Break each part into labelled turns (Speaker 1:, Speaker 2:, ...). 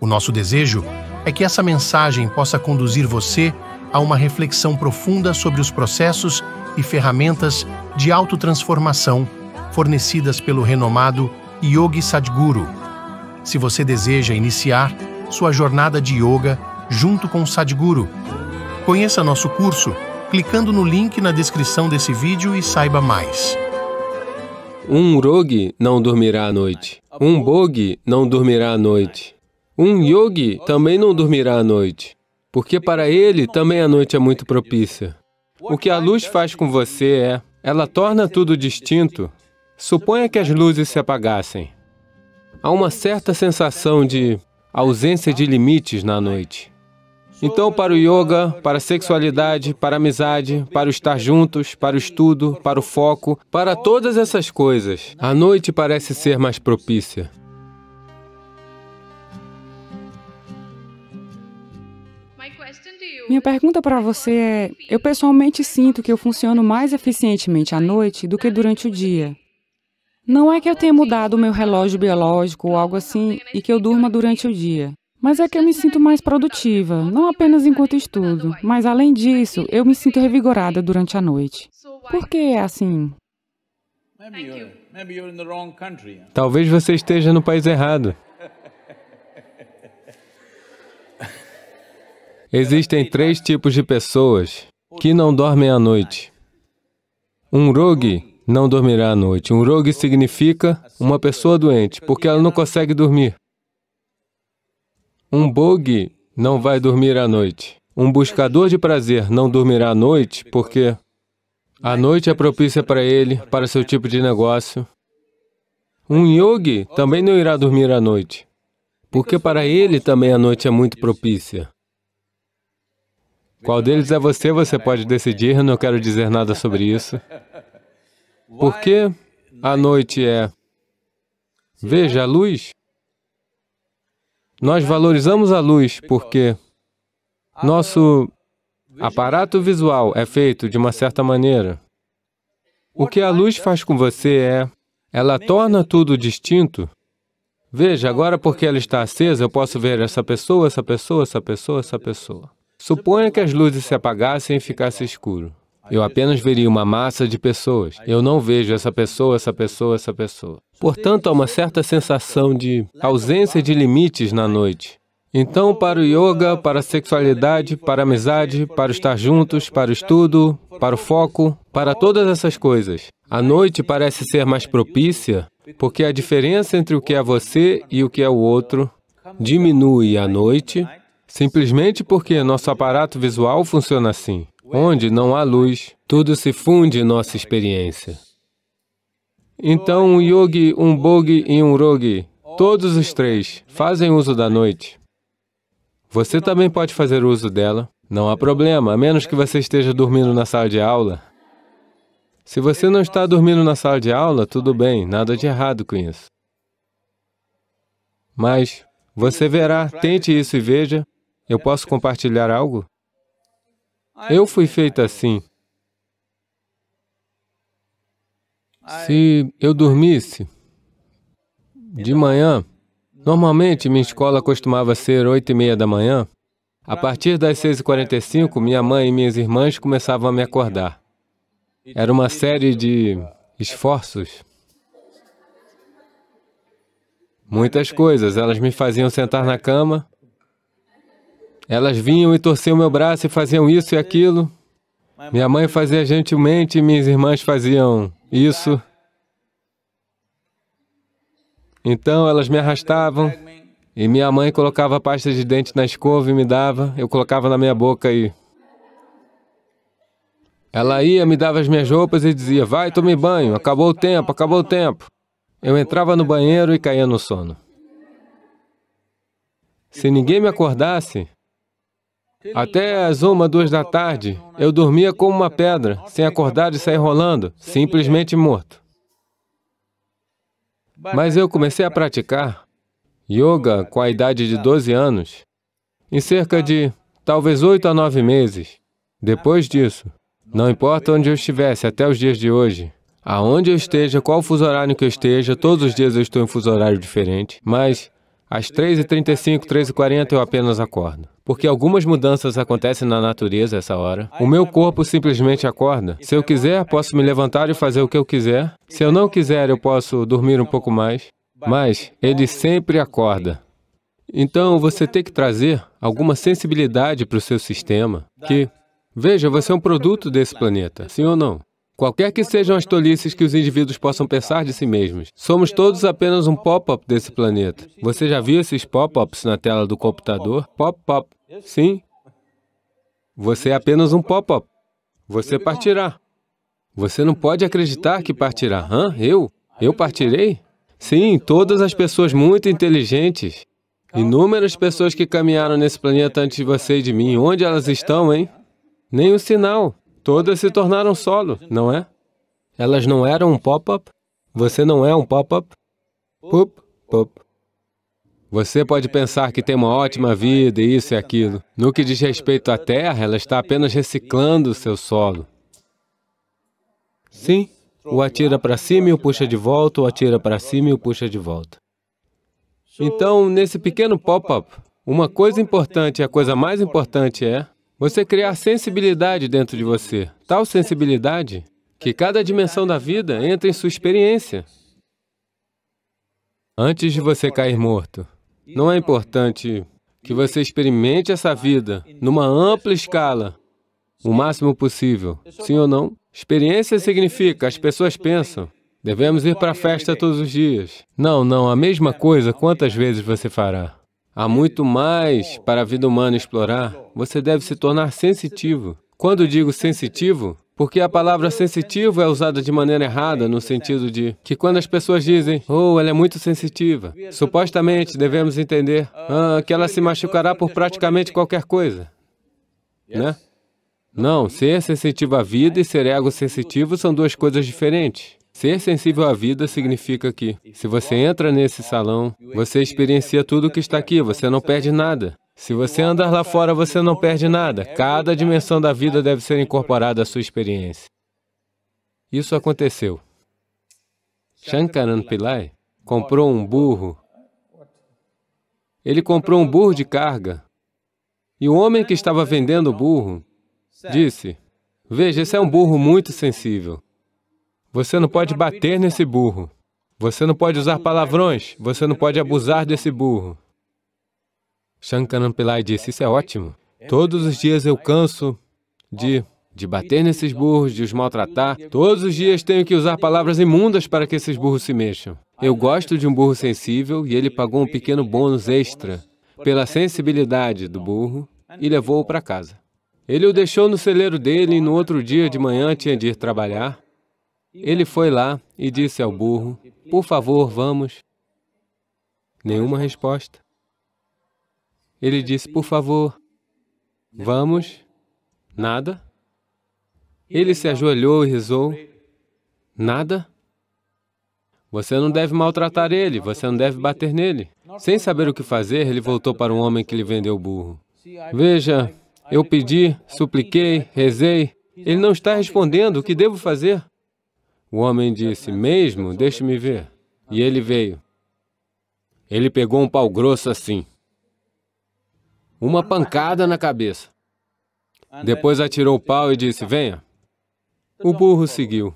Speaker 1: O nosso desejo é que essa mensagem possa conduzir você a uma reflexão profunda sobre os processos e ferramentas de autotransformação fornecidas pelo renomado Yogi Sadhguru. Se você deseja iniciar sua jornada de yoga junto com o Sadhguru, conheça nosso curso clicando no link na descrição desse vídeo e saiba mais. Um rogue não dormirá à noite. Um bogue não dormirá à noite. Um yogi também não dormirá à noite, porque para ele também a noite é muito propícia. O que a luz faz com você é, ela torna tudo distinto. Suponha que as luzes se apagassem. Há uma certa sensação de ausência de limites na noite. Então, para o yoga, para a sexualidade, para a amizade, para o estar juntos, para o estudo, para o foco, para todas essas coisas, a noite parece ser mais propícia. Minha pergunta para você é: eu pessoalmente sinto que eu funciono mais eficientemente à noite do que durante o dia. Não é que eu tenha mudado o meu relógio biológico ou algo assim e que eu durma durante o dia. Mas é que eu me sinto mais produtiva, não apenas enquanto estudo, mas além disso, eu me sinto revigorada durante a noite. Por que é assim? Talvez você esteja no país errado. Existem três tipos de pessoas que não dormem à noite. Um rogue não dormirá à noite. Um rogue significa uma pessoa doente, porque ela não consegue dormir. Um bogue não vai dormir à noite. Um buscador de prazer não dormirá à noite, porque a noite é propícia para ele, para seu tipo de negócio. Um yogi também não irá dormir à noite, porque para ele também a noite é muito propícia. Qual deles é você, você pode decidir, não quero dizer nada sobre isso. Por que a noite é... Veja, a luz. Nós valorizamos a luz porque nosso aparato visual é feito de uma certa maneira. O que a luz faz com você é, ela torna tudo distinto. Veja, agora porque ela está acesa, eu posso ver essa pessoa, essa pessoa, essa pessoa, essa pessoa. Suponha que as luzes se apagassem e ficasse escuro. Eu apenas veria uma massa de pessoas. Eu não vejo essa pessoa, essa pessoa, essa pessoa. Portanto, há uma certa sensação de ausência de limites na noite. Então, para o yoga, para a sexualidade, para a amizade, para estar juntos, para o estudo, para o foco, para todas essas coisas, a noite parece ser mais propícia, porque a diferença entre o que é você e o que é o outro diminui à noite simplesmente porque nosso aparato visual funciona assim. Onde não há luz, tudo se funde em nossa experiência. Então, um yogi, um bogi e um rogi, todos os três, fazem uso da noite. Você também pode fazer uso dela. Não há problema, a menos que você esteja dormindo na sala de aula. Se você não está dormindo na sala de aula, tudo bem, nada de errado com isso. Mas você verá, tente isso e veja, eu posso compartilhar algo? Eu fui feita assim. Se eu dormisse de manhã, normalmente minha escola costumava ser oito e meia da manhã. A partir das 6h45, minha mãe e minhas irmãs começavam a me acordar. Era uma série de esforços. Muitas coisas. Elas me faziam sentar na cama, elas vinham e torciam meu braço e faziam isso e aquilo. Minha mãe fazia gentilmente e minhas irmãs faziam isso. Então elas me arrastavam e minha mãe colocava pasta de dente na escova e me dava, eu colocava na minha boca e... Ela ia, me dava as minhas roupas e dizia, vai, tome banho, acabou o tempo, acabou o tempo. Eu entrava no banheiro e caía no sono. Se ninguém me acordasse, até às uma, duas da tarde, eu dormia como uma pedra, sem acordar e sair rolando, simplesmente morto. Mas eu comecei a praticar yoga com a idade de 12 anos, em cerca de talvez 8 a 9 meses. Depois disso, não importa onde eu estivesse até os dias de hoje, aonde eu esteja, qual fuso horário que eu esteja, todos os dias eu estou em fuso horário diferente, mas às 3h35, 3h40 eu apenas acordo. Porque algumas mudanças acontecem na natureza essa hora. O meu corpo simplesmente acorda. Se eu quiser, posso me levantar e fazer o que eu quiser. Se eu não quiser, eu posso dormir um pouco mais. Mas ele sempre acorda. Então você tem que trazer alguma sensibilidade para o seu sistema que, veja, você é um produto desse planeta, sim ou não? Qualquer que sejam as tolices que os indivíduos possam pensar de si mesmos, somos todos apenas um pop-up desse planeta. Você já viu esses pop-ups na tela do computador? Pop-up. Sim. Você é apenas um pop-up. Você partirá. Você não pode acreditar que partirá. Hã? Eu? Eu partirei? Sim, todas as pessoas muito inteligentes, inúmeras pessoas que caminharam nesse planeta antes de você e de mim, onde elas estão, hein? Nem um sinal. Todas se tornaram solo, não é? Elas não eram um pop-up? Você não é um pop-up? Pup, pup. Você pode pensar que tem uma ótima vida, isso e aquilo. No que diz respeito à terra, ela está apenas reciclando o seu solo. Sim, o atira para cima e o puxa de volta, o atira para cima e o puxa de volta. Então, nesse pequeno pop-up, uma coisa importante, e a coisa mais importante é você criar sensibilidade dentro de você, tal sensibilidade que cada dimensão da vida entra em sua experiência. Antes de você cair morto, não é importante que você experimente essa vida numa ampla escala, o máximo possível. Sim ou não? Experiência significa, as pessoas pensam, devemos ir para a festa todos os dias. Não, não, a mesma coisa quantas vezes você fará. Há muito mais para a vida humana explorar. Você deve se tornar sensitivo. Quando digo sensitivo, porque a palavra sensitivo é usada de maneira errada, no sentido de que quando as pessoas dizem, oh, ela é muito sensitiva, supostamente devemos entender ah, que ela se machucará por praticamente qualquer coisa, né? Não, ser sensitivo à vida e ser ego sensitivo são duas coisas diferentes. Ser sensível à vida significa que, se você entra nesse salão, você experiencia tudo o que está aqui, você não perde nada. Se você andar lá fora, você não perde nada. Cada dimensão da vida deve ser incorporada à sua experiência. Isso aconteceu. Shankaran Pillai comprou um burro. Ele comprou um burro de carga. E o homem que estava vendendo o burro disse, veja, esse é um burro muito sensível. Você não pode bater nesse burro. Você não pode usar palavrões. Você não pode abusar desse burro. Shankaran Pillai disse, isso é ótimo. Todos os dias eu canso de, de bater nesses burros, de os maltratar. Todos os dias tenho que usar palavras imundas para que esses burros se mexam. Eu gosto de um burro sensível e ele pagou um pequeno bônus extra pela sensibilidade do burro e levou-o para casa. Ele o deixou no celeiro dele e no outro dia de manhã tinha de ir trabalhar. Ele foi lá e disse ao burro, por favor, vamos. Nenhuma resposta. Ele disse, por favor, vamos. Nada. Ele se ajoelhou e rezou. Nada. Você não deve maltratar ele, você não deve bater nele. Sem saber o que fazer, ele voltou para um homem que lhe vendeu o burro. Veja, eu pedi, supliquei, rezei. Ele não está respondendo, o que devo fazer? O homem disse, mesmo? Deixe-me ver. E ele veio. Ele pegou um pau grosso assim. Uma pancada na cabeça. Depois atirou o pau e disse, venha. O burro seguiu.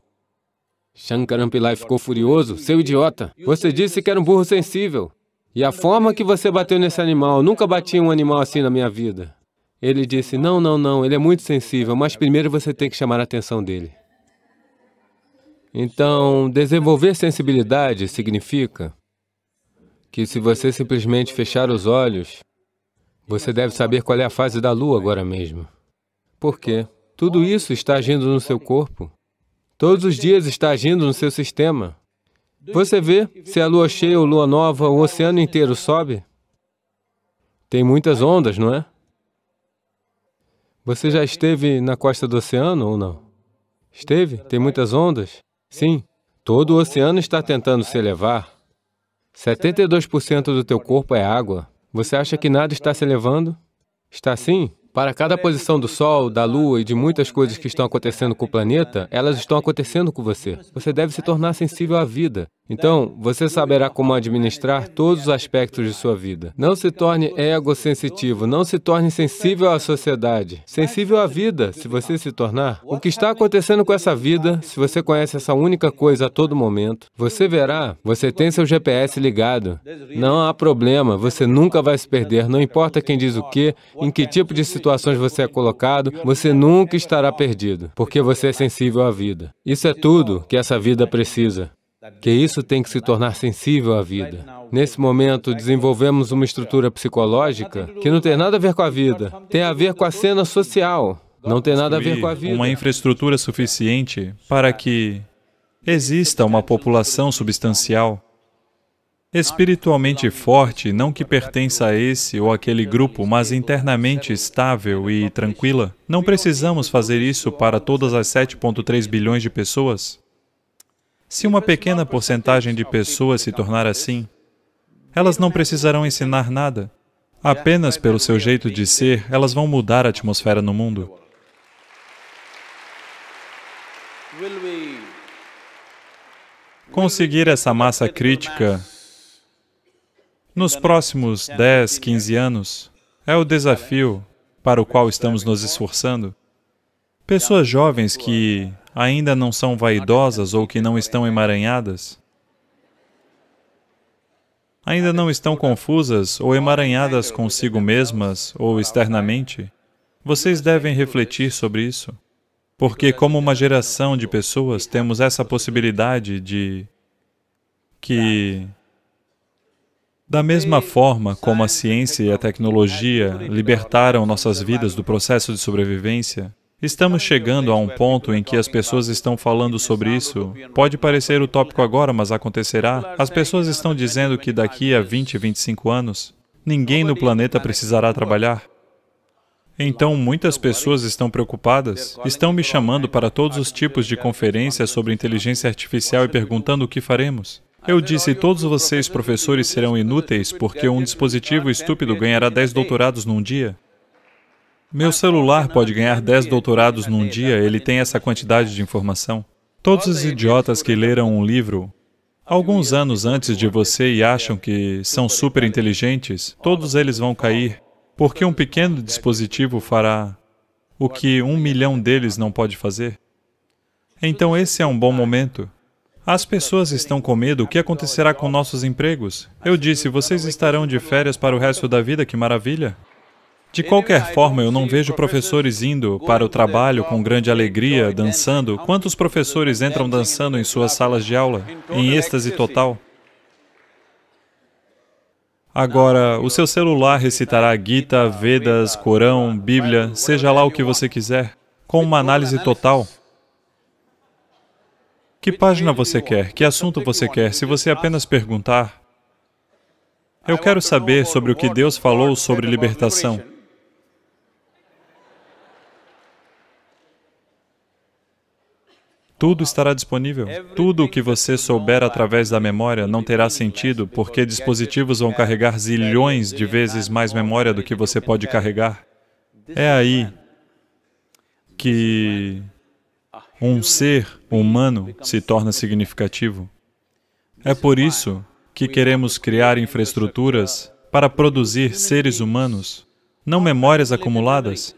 Speaker 1: Shankaran Pillai ficou furioso. Seu idiota, você disse que era um burro sensível. E a forma que você bateu nesse animal, nunca bati um animal assim na minha vida. Ele disse, não, não, não, ele é muito sensível, mas primeiro você tem que chamar a atenção dele. Então, desenvolver sensibilidade significa que se você simplesmente fechar os olhos, você deve saber qual é a fase da lua agora mesmo. Por quê? Tudo isso está agindo no seu corpo. Todos os dias está agindo no seu sistema. Você vê se a lua cheia ou lua nova, o oceano inteiro sobe? Tem muitas ondas, não é? Você já esteve na costa do oceano ou não? Esteve? Tem muitas ondas? Sim, todo o oceano está tentando se elevar. 72% do teu corpo é água. Você acha que nada está se elevando? Está sim. Para cada posição do Sol, da Lua e de muitas coisas que estão acontecendo com o planeta, elas estão acontecendo com você. Você deve se tornar sensível à vida. Então, você saberá como administrar todos os aspectos de sua vida. Não se torne egosensitivo, não se torne sensível à sociedade, sensível à vida, se você se tornar. O que está acontecendo com essa vida, se você conhece essa única coisa a todo momento, você verá, você tem seu GPS ligado. Não há problema, você nunca vai se perder, não importa quem diz o quê, em que tipo de situações você é colocado, você nunca estará perdido, porque você é sensível à vida. Isso é tudo que essa vida precisa que isso tem que se tornar sensível à vida. Nesse momento, desenvolvemos uma estrutura psicológica que não tem nada a ver com a vida, tem a ver com a cena social, não tem nada a ver com a vida. Uma
Speaker 2: infraestrutura suficiente para que exista uma população substancial espiritualmente forte, não que pertença a esse ou aquele grupo, mas internamente estável e tranquila. Não precisamos fazer isso para todas as 7,3 bilhões de pessoas. Se uma pequena porcentagem de pessoas se tornar assim, elas não precisarão ensinar nada. Apenas pelo seu jeito de ser, elas vão mudar a atmosfera no mundo. Conseguir essa massa crítica nos próximos 10, 15 anos é o desafio para o qual estamos nos esforçando. Pessoas jovens que ainda não são vaidosas ou que não estão emaranhadas, ainda não estão confusas ou emaranhadas consigo mesmas ou externamente, vocês devem refletir sobre isso. Porque, como uma geração de pessoas, temos essa possibilidade de que, da mesma forma como a ciência e a tecnologia libertaram nossas vidas do processo de sobrevivência, Estamos chegando a um ponto em que as pessoas estão falando sobre isso. Pode parecer utópico agora, mas acontecerá. As pessoas estão dizendo que daqui a 20, 25 anos, ninguém no planeta precisará trabalhar. Então, muitas pessoas estão preocupadas, estão me chamando para todos os tipos de conferências sobre inteligência artificial e perguntando o que faremos. Eu disse, todos vocês, professores, serão inúteis porque um dispositivo estúpido ganhará 10 doutorados num dia. Meu celular pode ganhar 10 doutorados num dia, ele tem essa quantidade de informação. Todos os idiotas que leram um livro alguns anos antes de você e acham que são super inteligentes, todos eles vão cair, porque um pequeno dispositivo fará o que um milhão deles não pode fazer. Então esse é um bom momento. As pessoas estão com medo, o que acontecerá com nossos empregos? Eu disse, vocês estarão de férias para o resto da vida, que maravilha! De qualquer forma, eu não vejo professores indo para o trabalho com grande alegria, dançando. Quantos professores entram dançando em suas salas de aula, em êxtase total? Agora, o seu celular recitará Gita, Vedas, Corão, Bíblia, seja lá o que você quiser, com uma análise total. Que página você quer? Que assunto você quer? Se você apenas perguntar, eu quero saber sobre o que Deus falou sobre libertação. Tudo estará disponível. Tudo o que você souber através da memória não terá sentido, porque dispositivos vão carregar zilhões de vezes mais memória do que você pode carregar. É aí que um ser humano se torna significativo. É por isso que queremos criar infraestruturas para produzir seres humanos, não memórias acumuladas.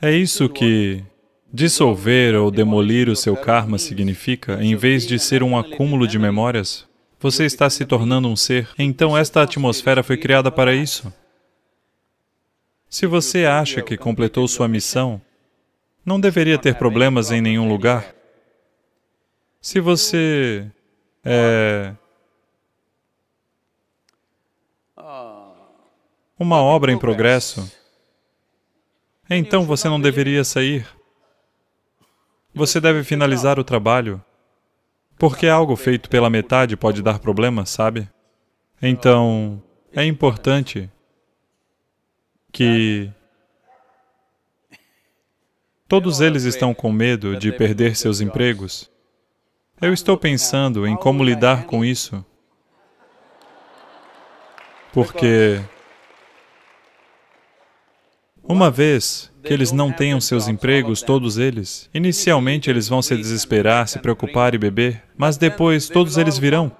Speaker 2: É isso que Dissolver ou demolir o seu karma significa, em vez de ser um acúmulo de memórias, você está se tornando um ser. Então, esta atmosfera foi criada para isso. Se você acha que completou sua missão, não deveria ter problemas em nenhum lugar. Se você é uma obra em progresso, então você não deveria sair você deve finalizar o trabalho, porque algo feito pela metade pode dar problemas, sabe? Então, é importante que todos eles estão com medo de perder seus empregos. Eu estou pensando em como lidar com isso, porque uma vez que eles não tenham seus empregos, todos eles, inicialmente eles vão se desesperar, se preocupar e beber, mas depois todos eles virão.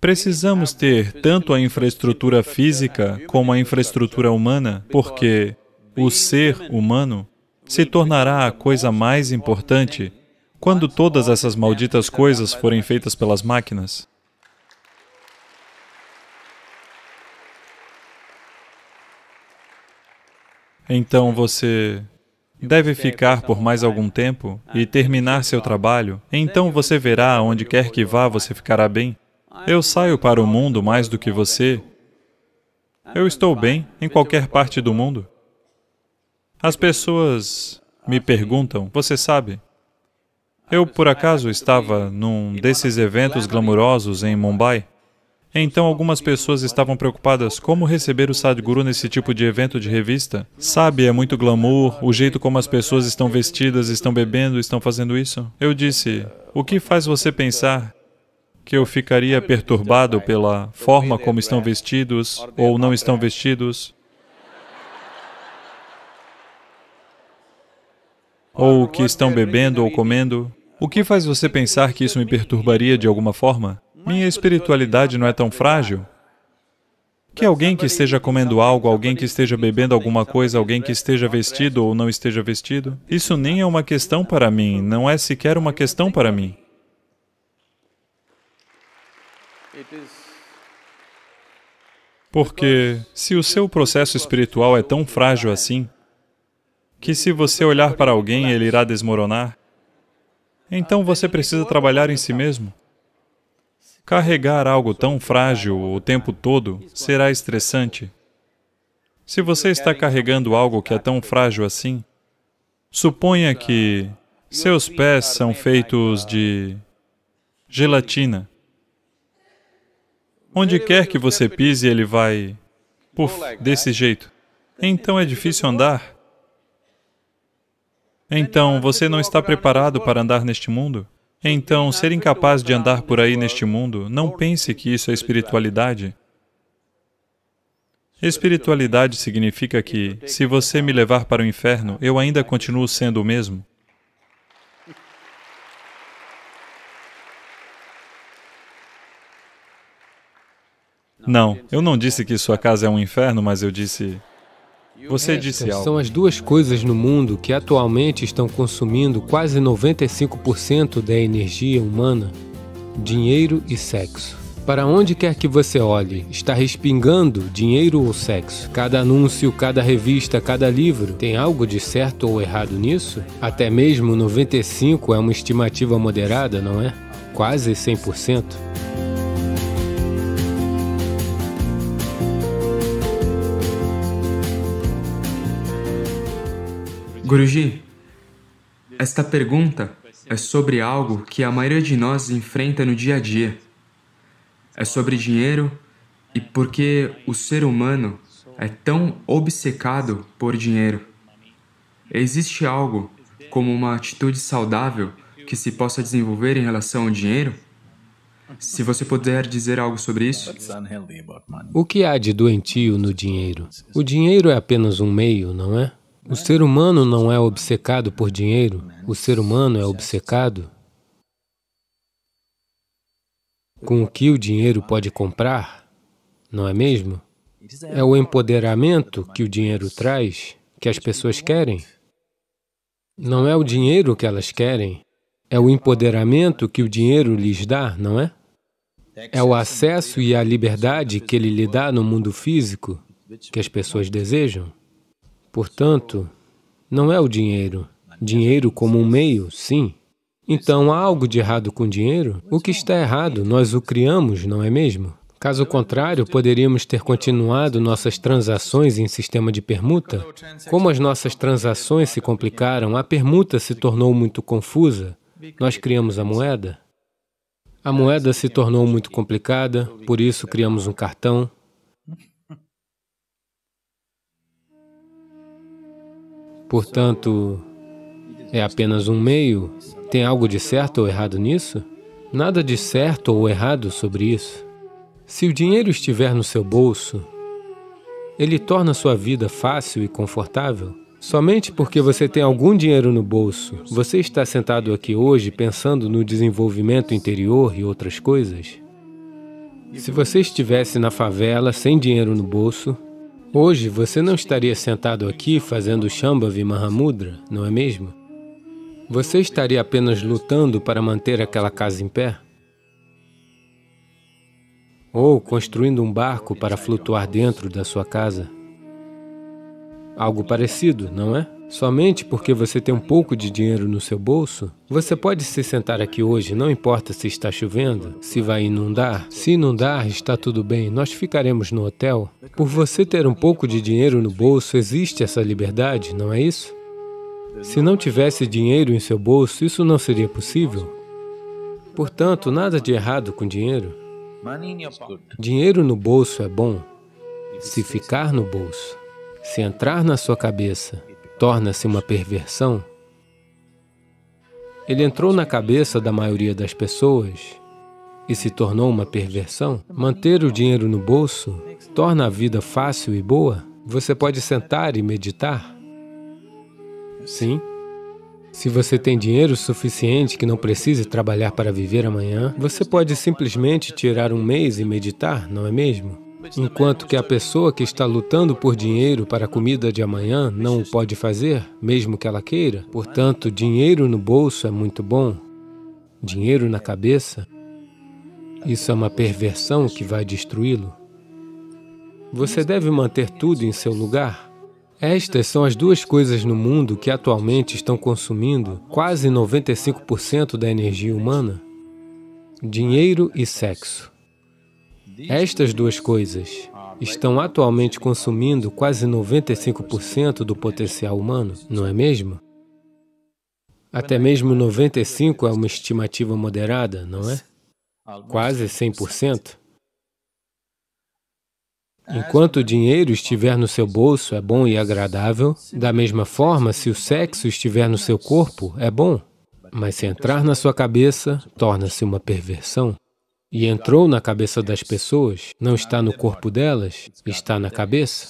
Speaker 2: Precisamos ter tanto a infraestrutura física como a infraestrutura humana, porque o ser humano se tornará a coisa mais importante quando todas essas malditas coisas forem feitas pelas máquinas. Então você deve ficar por mais algum tempo e terminar seu trabalho. Então você verá, onde quer que vá, você ficará bem. Eu saio para o mundo mais do que você. Eu estou bem em qualquer parte do mundo. As pessoas me perguntam, você sabe, eu por acaso estava num desses eventos glamurosos em Mumbai então, algumas pessoas estavam preocupadas como receber o Sadhguru nesse tipo de evento de revista. Sabe, é muito glamour, o jeito como as pessoas estão vestidas, estão bebendo, estão fazendo isso. Eu disse, o que faz você pensar que eu ficaria perturbado pela forma como estão vestidos ou não estão vestidos? Ou o que estão bebendo ou comendo? O que faz você pensar que isso me perturbaria de alguma forma? Minha espiritualidade não é tão frágil? Que alguém que esteja comendo algo, alguém que esteja bebendo alguma coisa, alguém que esteja vestido ou não esteja vestido, isso nem é uma questão para mim, não é sequer uma questão para mim. Porque se o seu processo espiritual é tão frágil assim, que se você olhar para alguém, ele irá desmoronar, então você precisa trabalhar em si mesmo. Carregar algo tão frágil o tempo todo será estressante. Se você está carregando algo que é tão frágil assim, suponha que seus pés são feitos de gelatina. Onde quer que você pise, ele vai, puff, desse jeito. Então é difícil andar. Então, você não está preparado para andar neste mundo? Então, então, ser incapaz de andar por aí neste mundo, não é pense que isso é espiritualidade. Espiritualidade significa que, se você me levar para o inferno, eu ainda continuo sendo o mesmo. Não, eu não disse que sua casa é um inferno, mas eu disse você disse algo. São
Speaker 1: as duas coisas no mundo que atualmente estão consumindo quase 95% da energia humana: dinheiro e sexo. Para onde quer que você olhe, está respingando dinheiro ou sexo. Cada anúncio, cada revista, cada livro, tem algo de certo ou errado nisso? Até mesmo 95 é uma estimativa moderada, não é? Quase 100%. Guruji, esta pergunta é sobre algo que a maioria de nós enfrenta no dia a dia. É sobre dinheiro e porque o ser humano é tão obcecado por dinheiro. Existe algo como uma atitude saudável que se possa desenvolver em relação ao dinheiro?
Speaker 2: Se você puder dizer algo sobre isso.
Speaker 1: O que há de doentio no dinheiro? O dinheiro é apenas um meio, não é? O ser humano não é obcecado por dinheiro, o ser humano é obcecado com o que o dinheiro pode comprar, não é mesmo? É o empoderamento que o dinheiro traz que as pessoas querem. Não é o dinheiro que elas querem, é o empoderamento que o dinheiro lhes dá, não é? É o acesso e a liberdade que ele lhe dá no mundo físico que as pessoas desejam. Portanto, não é o dinheiro. Dinheiro como um meio, sim. Então, há algo de errado com o dinheiro? O que está errado? Nós o criamos, não é mesmo? Caso contrário, poderíamos ter continuado nossas transações em sistema de permuta. Como as nossas transações se complicaram, a permuta se tornou muito confusa. Nós criamos a moeda. A moeda se tornou muito complicada, por isso criamos um cartão. Portanto, é apenas um meio. Tem algo de certo ou errado nisso? Nada de certo ou errado sobre isso. Se o dinheiro estiver no seu bolso, ele torna sua vida fácil e confortável. Somente porque você tem algum dinheiro no bolso, você está sentado aqui hoje pensando no desenvolvimento interior e outras coisas? Se você estivesse na favela sem dinheiro no bolso, Hoje você não estaria sentado aqui fazendo Shambhavi Mahamudra, não é mesmo? Você estaria apenas lutando para manter aquela casa em pé? Ou construindo um barco para flutuar dentro da sua casa? Algo parecido, não é? Somente porque você tem um pouco de dinheiro no seu bolso, você pode se sentar aqui hoje, não importa se está chovendo, se vai inundar. Se inundar, está tudo bem, nós ficaremos no hotel. Por você ter um pouco de dinheiro no bolso, existe essa liberdade, não é isso? Se não tivesse dinheiro em seu bolso, isso não seria possível. Portanto, nada de errado com dinheiro. Dinheiro no bolso é bom, se ficar no bolso, se entrar na sua cabeça, torna-se uma perversão? Ele entrou na cabeça da maioria das pessoas e se tornou uma perversão? Manter o dinheiro no bolso torna a vida fácil e boa? Você pode sentar e meditar? Sim. Se você tem dinheiro suficiente que não precise trabalhar para viver amanhã, você pode simplesmente tirar um mês e meditar, não é mesmo? Enquanto né? que a pessoa que está lutando por dinheiro para a comida de amanhã não o pode fazer, mesmo que ela queira. Portanto, dinheiro no bolso é muito bom, dinheiro na cabeça, isso é uma perversão que vai destruí-lo. Você deve manter tudo em seu lugar. Estas são as duas coisas no mundo que atualmente estão consumindo quase 95% da energia humana: dinheiro e sexo. Estas duas coisas estão atualmente consumindo quase 95% do potencial humano, não é mesmo? Até mesmo 95% é uma estimativa moderada, não é? Quase 100%. Enquanto o dinheiro estiver no seu bolso, é bom e agradável. Da mesma forma, se o sexo estiver no seu corpo, é bom. Mas se entrar na sua cabeça, torna-se uma perversão e entrou na cabeça das pessoas, não está no corpo delas, está na cabeça.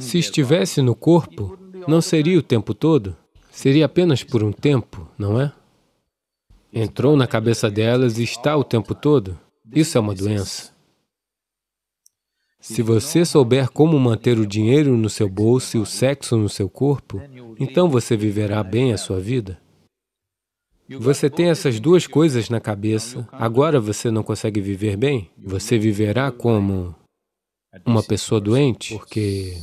Speaker 1: Se estivesse no corpo, não seria o tempo todo, seria apenas por um tempo, não é? Entrou na cabeça delas e está o tempo todo. Isso é uma doença. Se você souber como manter o dinheiro no seu bolso e o sexo no seu corpo, então você viverá bem a sua vida. Você tem é essas duas coisas na cabeça. Agora você não consegue viver bem? Você viverá como é uma pessoa doente? Assim, Porque é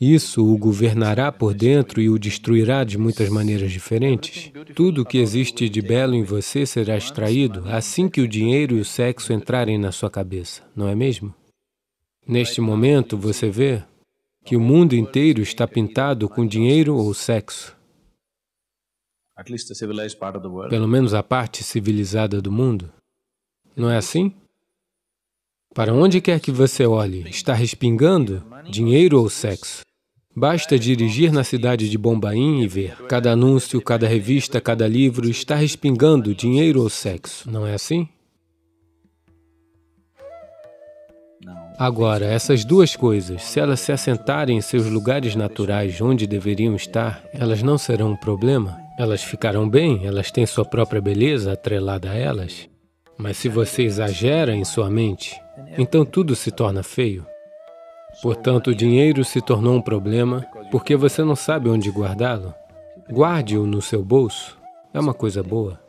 Speaker 1: isso o governará assim, por dentro e o destruirá de muitas maneiras diferentes. Tudo o que existe de belo em você será extraído assim que o dinheiro e o sexo entrarem na sua cabeça, não é mesmo? Neste momento, você assim. vê tá que o mundo inteiro está pintado com dinheiro ou sexo. Pelo menos a parte civilizada do mundo. Não é assim? Para onde quer que você olhe, está respingando dinheiro ou sexo. Basta dirigir na cidade de Bombaim e ver. Cada anúncio, cada revista, cada livro está respingando dinheiro ou sexo. Não é assim? Agora, essas duas coisas, se elas se assentarem em seus lugares naturais onde deveriam estar, elas não serão um problema. Elas ficaram bem, elas têm sua própria beleza atrelada a elas. Mas se você exagera em sua mente, então tudo se torna feio. Portanto, o dinheiro se tornou um problema porque você não sabe onde guardá-lo. Guarde-o no seu bolso, é uma coisa boa.